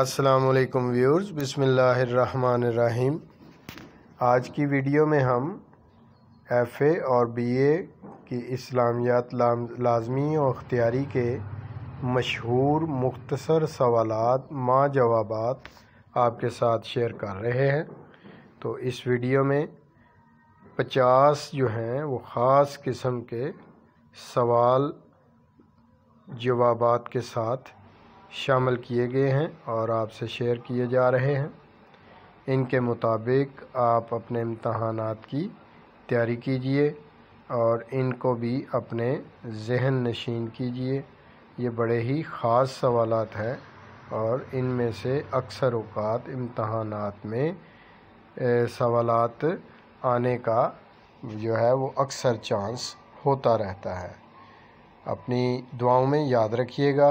अस्सलाम वालेकुम व्यूर्स बिसमीम आज की वीडियो में हम एफ़ए और बीए की इस्लामियात लाजमी और अख्तियारी के मशहूर मुख्तसर सवाल माँ जवाब आपके साथ शेयर कर रहे हैं तो इस वीडियो में पचास जो हैं वो ख़ास किस्म के सवाल जवाब के साथ शामिल किए गए हैं और आपसे शेयर किए जा रहे हैं इनके मुताबिक आप अपने इम्तहानात की तैयारी कीजिए और इनको भी अपने जहन नशीन कीजिए ये बड़े ही ख़ास सवाल हैं और इनमें से अक्सर अवत इम्तहानात में सवाल आने का जो है वो अक्सर चांस होता रहता है अपनी दुआओं में याद रखिएगा